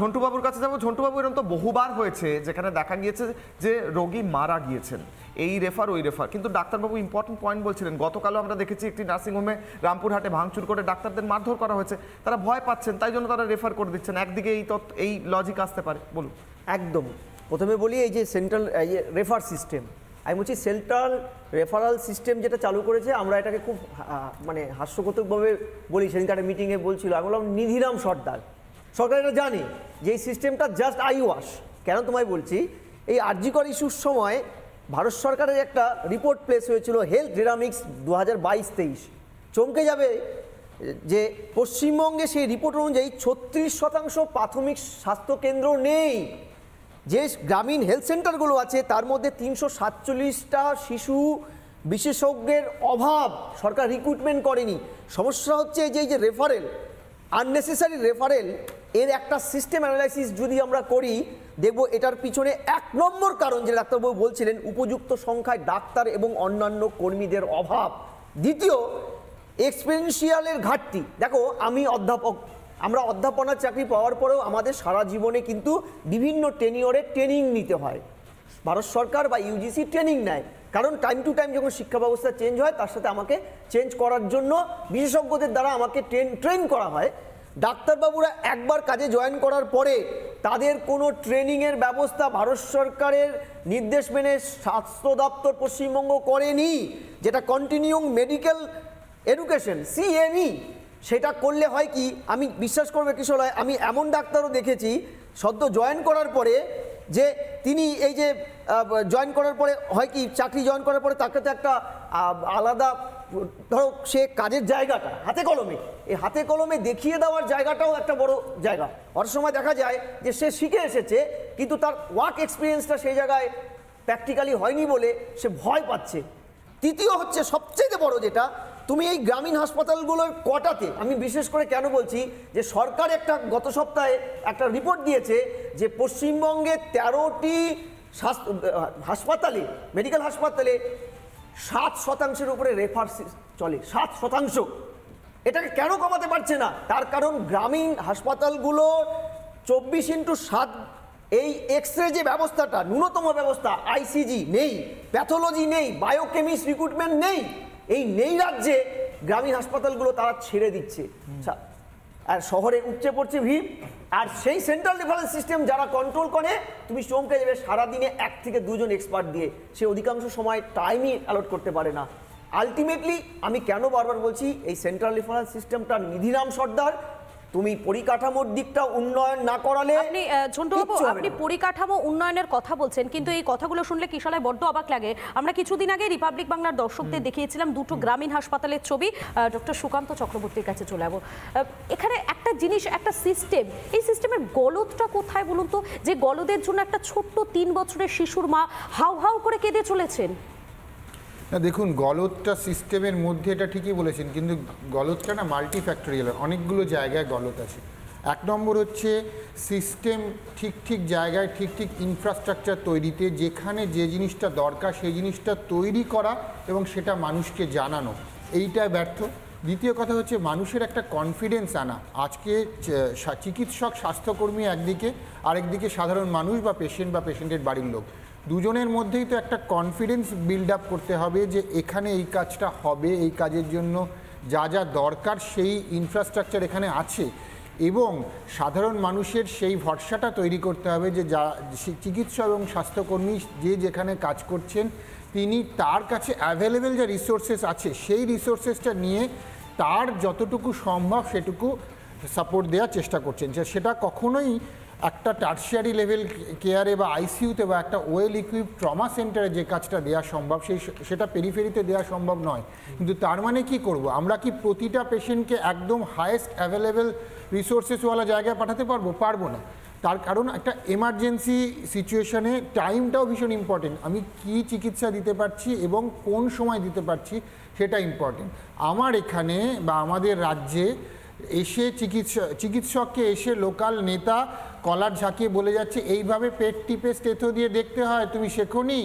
ঝন্টুবাবুর কাছে যাবো ঝন্টুবাবু এরকম তো বহুবার হয়েছে যেখানে দেখা গিয়েছে যে রোগী মারা গিয়েছেন এই রেফার ওই রেফার কিন্তু ডাক্তারবাবু ইম্পর্টেন্ট পয়েন্ট বলছিলেন গতকালও আমরা দেখেছি একটি নার্সিংহোমে রামপুরহাটে ভাঙচুর করে ডাক্তারদের মারধর করা হয়েছে তারা ভয় পাচ্ছেন তাই জন্য তারা রেফার করে দিচ্ছেন একদিকে এই তথ্য এই লজিক আসতে পারে বলুন একদম প্রথমে বলি এই যে সেন্ট্রাল রেফার সিস্টেম আমি বলছি সেন্ট্রাল রেফারাল সিস্টেম যেটা চালু করেছে আমরা এটাকে খুব মানে হাস্যকতকভাবে বলি সেদিনকার মিটিংয়ে বলছিল আমি বললাম নিধিরাম সর্দার সরকার এটা জানে যে এই সিস্টেমটা জাস্ট আই ওয়াশ কেন তোমায় বলছি এই আর্জিকর ইস্যুর সময় ভারত সরকারের একটা রিপোর্ট প্লেস হয়েছিল হেলথ ডিনামিক্স দু হাজার বাইশ তেইশ চমকে যাবে যে পশ্চিমবঙ্গে সেই রিপোর্ট অনুযায়ী ছত্রিশ শতাংশ প্রাথমিক স্বাস্থ্যকেন্দ্র নেই যে গ্রামীণ হেলথ সেন্টারগুলো আছে তার মধ্যে তিনশো সাতচল্লিশটা শিশু বিশেষজ্ঞের অভাব সরকার রিক্রুটমেন্ট করেনি সমস্যা হচ্ছে যে এই যে রেফারেল আননেসেসারি রেফারেল এর একটা সিস্টেম অ্যানালাইসিস যদি আমরা করি দেখব এটার পিছনে এক নম্বর কারণ যে ডাক্তারবাবু বলছিলেন উপযুক্ত সংখ্যায় ডাক্তার এবং অন্যান্য কর্মীদের অভাব দ্বিতীয় এক্সপেন্সিয়ালের ঘাটতি দেখো আমি অধ্যাপক আমরা অধ্যাপনার চাকরি পাওয়ার পরেও আমাদের সারা জীবনে কিন্তু বিভিন্ন টেনিওরে ট্রেনিং নিতে হয় ভারত সরকার বা ইউজিসি ট্রেনিং নেয় কারণ টাইম টু টাইম যখন শিক্ষা ব্যবস্থা চেঞ্জ হয় তার সাথে আমাকে চেঞ্জ করার জন্য বিশেষজ্ঞদের দ্বারা আমাকে ট্রেন ট্রেন করা হয় ডাক্তারবাবুরা একবার কাজে জয়েন করার পরে তাদের কোনো ট্রেনিংয়ের ব্যবস্থা ভারত সরকারের নির্দেশ মেনে স্বাস্থ্য দপ্তর পশ্চিমবঙ্গ করেনি যেটা কন্টিনিউং মেডিকেল এডুকেশন সিএমই সেটা করলে হয় কি আমি বিশ্বাস করবে কিশোরয় আমি এমন ডাক্তারও দেখেছি সদ্য জয়েন করার পরে যে তিনি এই যে জয়েন করার পরে হয় কি চাকরি জয়েন করার পরে তাকে তো একটা আলাদা ধরো সে কাজের জায়গাটা হাতে কলমে এই হাতে কলমে দেখিয়ে দেওয়ার জায়গাটাও একটা বড় জায়গা অনেক সময় দেখা যায় যে সে শিখে এসেছে কিন্তু তার ওয়ার্ক এক্সপিরিয়েন্সটা সেই জায়গায় প্র্যাকটিক্যালি হয়নি বলে সে ভয় পাচ্ছে তৃতীয় হচ্ছে সবচেয়ে বড় যেটা তুমি এই গ্রামীণ হাসপাতালগুলোর কটাতে আমি বিশেষ করে কেন বলছি যে সরকার একটা গত সপ্তাহে একটা রিপোর্ট দিয়েছে যে পশ্চিমবঙ্গে তেরোটি হাসপাতালে মেডিকেল হাসপাতালে সাত শতাংশের উপরে রেফার চলে সাত শতাংশ এটাকে কেন কমাতে পারছে না তার কারণ গ্রামীণ হাসপাতালগুলো চব্বিশ ইন্টু সাত এই এক্স রে যে ব্যবস্থাটা ন্যূনতম ব্যবস্থা আইসিজি নেই প্যাথোলজি নেই বায়োকেমিস্ট রিক্রুটমেন্ট নেই এই নেই রাজ্যে গ্রামীণ হাসপাতালগুলো তারা ছেড়ে দিচ্ছে আচ্ছা, আর শহরে উপচে পড়ছে ভিড় আর সেই সেন্ট্রাল রেফারেন্স সিস্টেম যারা কন্ট্রোল করে তুমি চমকে যাবে সারাদিনে এক থেকে দুজন এক্সপার্ট দিয়ে সে অধিকাংশ সময় টাইমই অ্যালট করতে পারে না আলটিমেটলি আমি কেন বারবার বলছি এই সেন্ট্রাল রেফারেন্স সিস্টেমটা নিধিরাম সর্দার তুমি পরিকাঠামোর দিকটা উন্নয়ন না করালে আপনি ঝন্টুবাবু আপনি পরিকাঠামো উন্নয়নের কথা বলছেন কিন্তু এই কথাগুলো শুনলে কিশালায় বড্ড অবাক লাগে আমরা কিছুদিন আগে রিপাবলিক বাংলার দর্শকদের দেখিয়েছিলাম দুটো গ্রামীণ হাসপাতালের ছবি ডক্টর সুকান্ত চক্রবর্তীর কাছে চলে যাবো এখানে একটা জিনিস একটা সিস্টেম এই সিস্টেমের গলদটা কোথায় বলুন তো যে গলদের জন্য একটা ছোট্ট তিন বছরের শিশুর মা হাউ হাউ করে কেঁদে চলেছেন না দেখুন গলতটা সিস্টেমের মধ্যে এটা ঠিকই বলেছেন কিন্তু গলতটা না মাল্টি ফ্যাক্টোরিয়াল অনেকগুলো জায়গায় গলত আছে এক নম্বর হচ্ছে সিস্টেম ঠিক ঠিক জায়গায় ঠিক ঠিক ইনফ্রাস্ট্রাকচার তৈরিতে যেখানে যে জিনিসটা দরকার সেই জিনিসটা তৈরি করা এবং সেটা মানুষকে জানানো এইটা ব্যর্থ দ্বিতীয় কথা হচ্ছে মানুষের একটা কনফিডেন্স আনা আজকে চিকিৎসক স্বাস্থ্যকর্মী একদিকে আরেকদিকে সাধারণ মানুষ বা পেশেন্ট বা পেশেন্টের বাড়ির লোক দুজনের মধ্যেই তো একটা কনফিডেন্স বিল্ড আপ করতে হবে যে এখানে এই কাজটা হবে এই কাজের জন্য যা যা দরকার সেই ইনফ্রাস্ট্রাকচার এখানে আছে এবং সাধারণ মানুষের সেই ভরসাটা তৈরি করতে হবে যে যা চিকিৎসা এবং স্বাস্থ্যকর্মী যে যেখানে কাজ করছেন তিনি তার কাছে অ্যাভেলেবেল যা রিসোর্সেস আছে সেই রিসোর্সেসটা নিয়ে তার যতটুকু সম্ভব সেটুকু সাপোর্ট দেওয়ার চেষ্টা করছেন সেটা কখনোই একটা টার্সিয়ারি লেভেল কেয়ারে বা আইসিইউতে বা একটা ওয়েল ইকুইপ ট্রমা সেন্টারে যে কাজটা দেওয়া সম্ভব সেই সেটা পেরিফেরিতে দেওয়া সম্ভব নয় কিন্তু তার মানে কি করব আমরা কি প্রতিটা পেশেন্টকে একদম হায়েস্ট অ্যাভেলেবেল রিসোর্সেসওয়ালা জায়গায় পাঠাতে পারবো পারবো না তার কারণ একটা এমার্জেন্সি সিচুয়েশানে টাইমটাও ভীষণ ইম্পর্টেন্ট আমি কি চিকিৎসা দিতে পারছি এবং কোন সময় দিতে পারছি সেটা ইম্পর্টেন্ট আমার এখানে বা আমাদের রাজ্যে এসে চিকিৎসা চিকিৎসককে এসে লোকাল নেতা কলার ঝাঁকিয়ে বলে যাচ্ছে এইভাবে পেট টিপে স্টেথ দিয়ে দেখতে হয় তুমি নি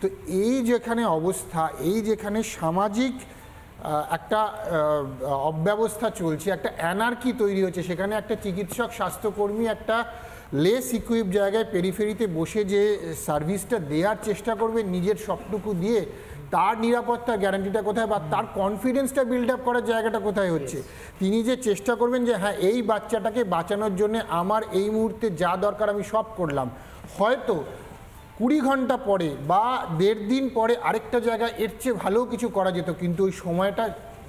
তো এই যেখানে অবস্থা এই যেখানে সামাজিক একটা অব্যবস্থা চলছে একটা অ্যানার্কি তৈরি হচ্ছে সেখানে একটা চিকিৎসক স্বাস্থ্যকর্মী একটা লেস ইকুইপ জায়গায় পেরিফেরিতে বসে যে সার্ভিসটা দেওয়ার চেষ্টা করবে নিজের সবটুকু দিয়ে তার নিরাপত্তার গ্যারান্টিটা কোথায় বা তার কনফিডেন্সটা বিল্ড আপ করার জায়গাটা কোথায় হচ্ছে তিনি যে চেষ্টা করবেন যে হ্যাঁ এই বাচ্চাটাকে বাঁচানোর জন্য আমার এই মুহূর্তে যা দরকার আমি সব করলাম হয়তো কুড়ি ঘন্টা পরে বা দেড় দিন পরে আরেকটা জায়গায় এর চেয়ে ভালো কিছু করা যেত কিন্তু ওই সময়টা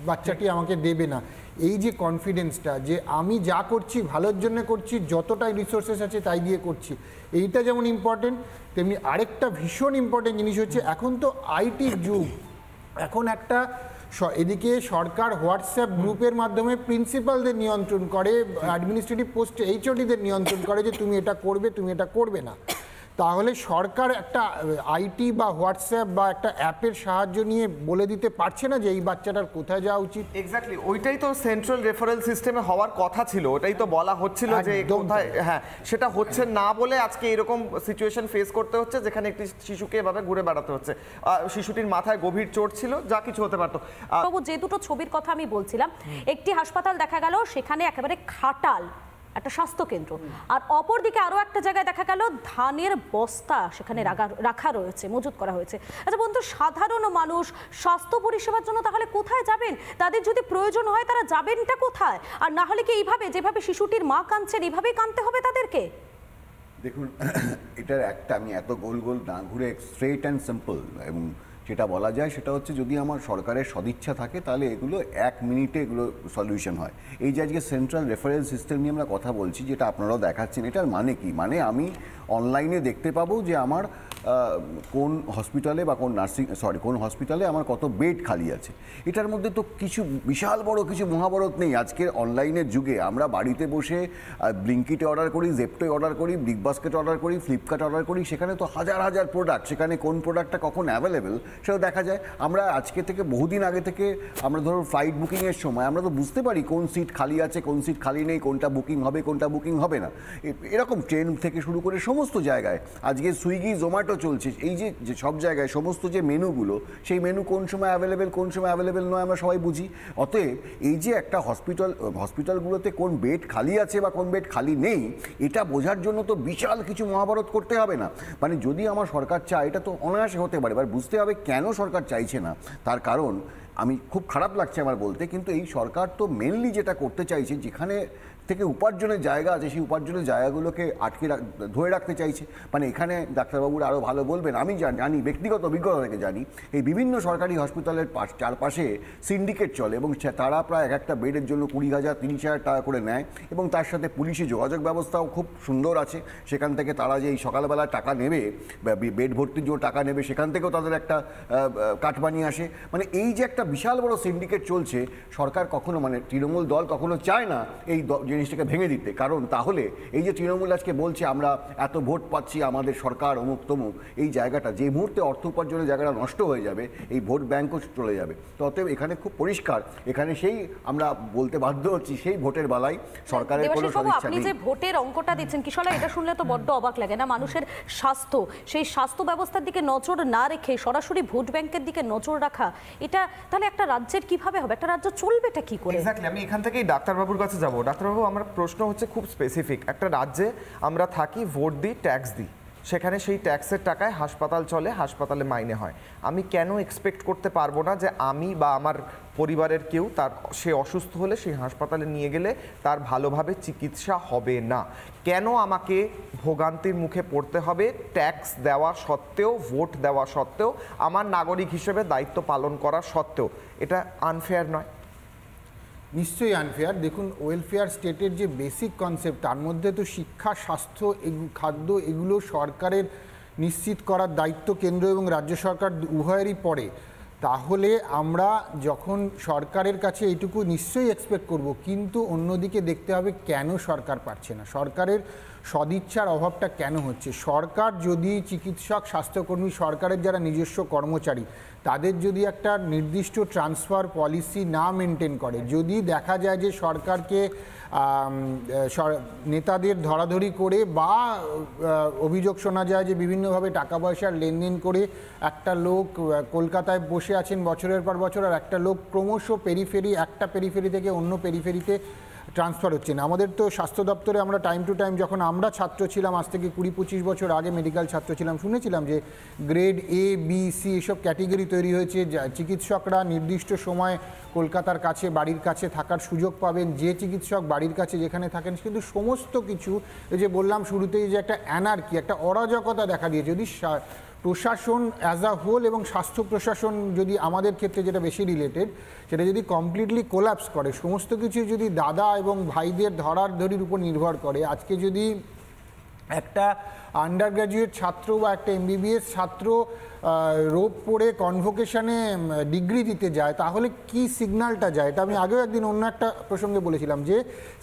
বাচ্চাটি আমাকে দেবে না এই যে কনফিডেন্সটা যে আমি যা করছি ভালোর জন্য করছি যতটাই রিসোর্সেস আছে তাই দিয়ে করছি এইটা যেমন ইম্পর্টেন্ট তেমনি আরেকটা ভীষণ ইম্পর্টেন্ট জিনিস হচ্ছে এখন তো আইটির যুগ এখন একটা এদিকে সরকার হোয়াটসঅ্যাপ গ্রুপের মাধ্যমে প্রিন্সিপালদের নিয়ন্ত্রণ করে অ্যাডমিনিস্ট্রেটিভ পোস্টে এইচওডিদের নিয়ন্ত্রণ করে যে তুমি এটা করবে তুমি এটা করবে না তাহলে সরকার একটা আইটি বা হোয়াটসঅ্যাপ বা একটা অ্যাপের সাহায্য নিয়ে বলে দিতে পারছে না যে এই বাচ্চাটার কোথায় যাওয়া উচিত এক্স্যাক্টলি ওইটাই তো সেন্ট্রাল রেফারেল সিস্টেমে হওয়ার কথা ছিল ওটাই তো বলা হচ্ছিল যে কোথায় হ্যাঁ সেটা হচ্ছে না বলে আজকে এরকম সিচুয়েশন ফেস করতে হচ্ছে যেখানে একটি শিশুকে এভাবে ঘুরে বেড়াতে হচ্ছে শিশুটির মাথায় গভীর চোট ছিল যা কিছু হতে পারতো তবু যে দুটো ছবির কথা আমি বলছিলাম একটি হাসপাতাল দেখা গেল সেখানে একেবারে খাটাল একটা স্বাস্থ্যকেন্দ্র আর অপরদিকে আরও একটা জায়গায় দেখা গেল ধানের বস্তা সেখানে রাখা রয়েছে মজুত করা হয়েছে আচ্ছা বন্ধু সাধারণ মানুষ স্বাস্থ্য পরিষেবার জন্য তাহলে কোথায় যাবেন তাদের যদি প্রয়োজন হয় তারা যাবেনটা কোথায় আর না হলে কি এইভাবে যেভাবে শিশুটির মা কাঁদছেন এইভাবেই কাঁদতে হবে তাদেরকে দেখুন এটার একটা আমি এত গোল গোল না ঘুরে স্ট্রেট অ্যান্ড সিম্পল এবং যেটা বলা যায় সেটা হচ্ছে যদি আমার সরকারের সদিচ্ছা থাকে তাহলে এগুলো এক মিনিটে এগুলো সলিউশন হয় এই যে আজকে সেন্ট্রাল রেফারেন্স সিস্টেম নিয়ে আমরা কথা বলছি যেটা আপনারাও দেখাচ্ছেন এটার মানে কি মানে আমি অনলাইনে দেখতে পাবো যে আমার কোন হসপিটালে বা কোন নার্সিং সরি কোন হসপিটালে আমার কত বেড খালি আছে এটার মধ্যে তো কিছু বিশাল বড় কিছু মহাভারত নেই আজকের অনলাইনের যুগে আমরা বাড়িতে বসে ব্লিঙ্কিটে অর্ডার করি জেপটোয় অর্ডার করি বিগ বাস্কেট অর্ডার করি ফ্লিপকার্ট অর্ডার করি সেখানে তো হাজার হাজার প্রোডাক্ট সেখানে কোন প্রোডাক্টটা কখন অ্যাভেলেবেল সেটা দেখা যায় আমরা আজকে থেকে বহুদিন আগে থেকে আমরা ধরো ফ্লাইট বুকিংয়ের সময় আমরা তো বুঝতে পারি কোন সিট খালি আছে কোন সিট খালি নেই কোনটা বুকিং হবে কোনটা বুকিং হবে না এরকম ট্রেন থেকে শুরু করে সমস্ত জায়গায় আজকে সুইগি জোম্যাটো চলছে এই যে যে সব জায়গায় সমস্ত যে মেনুগুলো সেই মেনু কোন সময় অ্যাভেলেবেল কোন সময় অ্যাভেলেবেল নয় আমরা সবাই বুঝি অতএব এই যে একটা হসপিটাল হসপিটালগুলোতে কোন বেড খালি আছে বা কোন বেড খালি নেই এটা বোঝার জন্য তো বিশাল কিছু মহাভারত করতে হবে না মানে যদি আমার সরকার চায় এটা তো অনায়াসে হতে পারে এবার বুঝতে হবে কেন সরকার চাইছে না তার কারণ আমি খুব খারাপ লাগছে আমার বলতে কিন্তু এই সরকার তো মেনলি যেটা করতে চাইছে যেখানে থেকে উপার্জনের জায়গা আছে সেই উপার্জনের জায়গাগুলোকে আটকে ধরে রাখতে চাইছে মানে এখানে ডাক্তারবাবুরা আরও ভালো বলবেন আমি জানি ব্যক্তিগত অভিজ্ঞতা থেকে জানি এই বিভিন্ন সরকারি হসপিটালের পাশ চারপাশে সিন্ডিকেট চলে এবং তারা প্রায় এক একটা বেডের জন্য কুড়ি হাজার তিরিশ হাজার টাকা করে নেয় এবং তার সাথে পুলিশি যোগাযোগ ব্যবস্থাও খুব সুন্দর আছে সেখান থেকে তারা যে এই সকালবেলা টাকা নেবে বেড ভর্তির জন্য টাকা নেবে সেখান থেকেও তাদের একটা কাটবানি আসে মানে এই যে একটা বিশাল বড় সিন্ডিকেট চলছে সরকার কখনো মানে তৃণমূল দল কখনো চায় না এই যে জিনিসটাকে ভেঙে দিতে কারণ তাহলে এই যে তৃণমূল আজকে বলছে আমরা এত ভোট পাচ্ছি আমাদের সরকার অমুক তমুক এই জায়গাটা যে মুহূর্তে অর্থ উপার্জনের জায়গাটা নষ্ট হয়ে যাবে এই ভোট ব্যাংকও চলে যাবে তো অতএব এখানে খুব পরিষ্কার এখানে সেই আমরা বলতে বাধ্য হচ্ছি সেই ভোটের বালাই সরকারের কোনো সদিচ্ছা নেই যে ভোটের অঙ্কটা দিচ্ছেন কিশলা এটা শুনলে তো বড্ড অবাক লাগে না মানুষের স্বাস্থ্য সেই স্বাস্থ্য ব্যবস্থার দিকে নজর না রেখে সরাসরি ভোট ব্যাংকের দিকে নজর রাখা এটা তাহলে একটা রাজ্যের কিভাবে হবে একটা রাজ্য চলবে এটা কি করে এক্স্যাক্টলি আমি এখান থেকেই ডাক্তারবাবুর কাছে যাব ডাক্তারবাবু আমার প্রশ্ন হচ্ছে খুব স্পেসিফিক একটা রাজ্যে আমরা থাকি ভোট দিই ট্যাক্স দিই সেখানে সেই ট্যাক্সের টাকায় হাসপাতাল চলে হাসপাতালে মাইনে হয় আমি কেন এক্সপেক্ট করতে পারবো না যে আমি বা আমার পরিবারের কেউ তার সে অসুস্থ হলে সেই হাসপাতালে নিয়ে গেলে তার ভালোভাবে চিকিৎসা হবে না কেন আমাকে ভোগান্তির মুখে পড়তে হবে ট্যাক্স দেওয়া সত্ত্বেও ভোট দেওয়া সত্ত্বেও আমার নাগরিক হিসেবে দায়িত্ব পালন করা সত্ত্বেও এটা আনফেয়ার নয় নিশ্চয়ই আনফেয়ার দেখুন ওয়েলফেয়ার স্টেটের যে বেসিক কনসেপ্ট তার মধ্যে তো শিক্ষা স্বাস্থ্য খাদ্য এগুলো সরকারের নিশ্চিত করার দায়িত্ব কেন্দ্র এবং রাজ্য সরকার উভয়েরই পড়ে তাহলে আমরা যখন সরকারের কাছে এটুকু নিশ্চয়ই এক্সপেক্ট করব কিন্তু অন্যদিকে দেখতে হবে কেন সরকার পারছে না সরকারের সদিচ্ছার অভাবটা কেন হচ্ছে সরকার যদি চিকিৎসক স্বাস্থ্যকর্মী সরকারের যারা নিজস্ব কর্মচারী তাদের যদি একটা নির্দিষ্ট ট্রান্সফার পলিসি না মেনটেন করে যদি দেখা যায় যে সরকারকে নেতাদের ধরাধরি করে বা অভিযোগ শোনা যায় যে বিভিন্নভাবে টাকা পয়সার লেনদেন করে একটা লোক কলকাতায় বসে আছেন বছরের পর বছর আর একটা লোক ক্রমশ পেরিফেরি একটা পেরিফেরি থেকে অন্য পেরিফেরিতে ট্রান্সফার হচ্ছে না আমাদের তো স্বাস্থ্য দপ্তরে আমরা টাইম টু টাইম যখন আমরা ছাত্র ছিলাম আজ থেকে কুড়ি পঁচিশ বছর আগে মেডিকেল ছাত্র ছিলাম শুনেছিলাম যে গ্রেড এ বি সি এসব ক্যাটেগরি তৈরি হয়েছে চিকিৎসকরা নির্দিষ্ট সময় কলকাতার কাছে বাড়ির কাছে থাকার সুযোগ পাবেন যে চিকিৎসক বাড়ির কাছে যেখানে থাকেন কিন্তু সমস্ত কিছু যে বললাম শুরুতেই যে একটা অ্যানার্কি একটা অরাজকতা দেখা দিয়েছে যদি প্রশাসন অ্যাজ আ হোল এবং স্বাস্থ্য প্রশাসন যদি আমাদের ক্ষেত্রে যেটা বেশি রিলেটেড সেটা যদি কমপ্লিটলি কোল্যাপস করে সমস্ত কিছু যদি দাদা এবং ভাইদের ধরার ধরির উপর নির্ভর করে আজকে যদি একটা আন্ডার গ্র্যাজুয়েট ছাত্র বা একটা এমবিবিএস ছাত্র রোপ পড়ে কনভোকেশনে ডিগ্রি দিতে যায় তাহলে কি সিগন্যালটা যায় এটা আমি আগেও একদিন অন্য একটা প্রসঙ্গে বলেছিলাম যে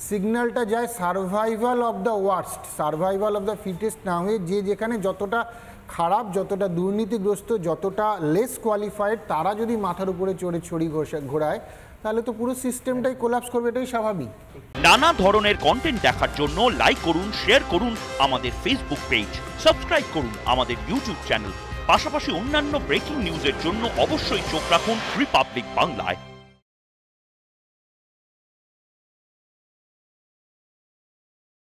সিগন্যালটা যায় survival of the worst survival of the fittest না হয়ে যে যেখানে যতটা খারাপ যতটা দুর্নীতিগ্রস্ত যতটা লেস কোয়ালিফাইড তারা যদি মাথার উপরে চড়ে ছড়ি ঘোরায় তাহলে তো পুরো সিস্টেমটাই কোলাপস করবে এটাই স্বাভাবিক নানা ধরনের কন্টেন্ট দেখার জন্য লাইক করুন শেয়ার করুন আমাদের ফেসবুক পেজ সাবস্ক্রাইব করুন আমাদের ইউটিউব চ্যানেল পাশাপাশি অন্যান্য ব্রেকিং নিউজের জন্য অবশ্যই চোখ রাখুন রিপাবলিক বাংলায়